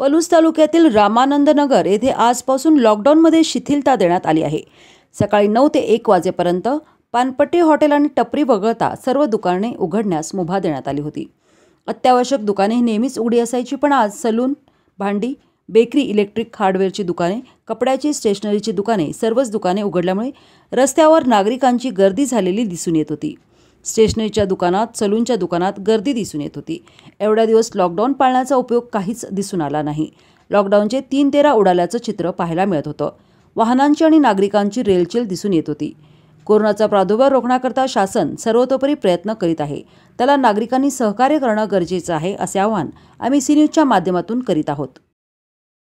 पलूस तालुक्यातील रामानंदनगर नगर येथे आजपासून लॉकडाऊनमध्ये शिथिलता देण्यात आली आहे सकाळी नऊ ते एक वाजेपर्यंत पानपट्टी हॉटेल आणि टपरी वगळता सर्व दुकाने उघडण्यास मुभा देण्यात आली होती अत्यावश्यक दुकाने नेहमीच उघडी असायची पण आज सलून भांडी बेकरी इलेक्ट्रिक हार्डवेअरची दुकाने कपड्याची स्टेशनरीची दुकाने सर्वच दुकाने उघडल्यामुळे रस्त्यावर नागरिकांची गर्दी झालेली दिसून येत होती स्टेशनरीच्या दुकानात सलूनच्या दुकानात गर्दी दिसून येत होती एवढ्या दिवस लॉकडाऊन पाळण्याचा उपयोग काहीच दिसून आला नाही लॉकडाऊनचे तीन तेरा उडाल्याचं चित्र पाहायला मिळत होतं वाहनांची आणि नागरिकांची रेलचेल दिसून येत होती कोरोनाचा प्रादुर्भाव रोखण्याकरता शासन सर्वतोपरी प्रयत्न करीत आहे त्याला नागरिकांनी सहकार्य करणं गरजेचं आहे असे आवाहन आम्ही सी न्यूजच्या माध्यमातून करीत आहोत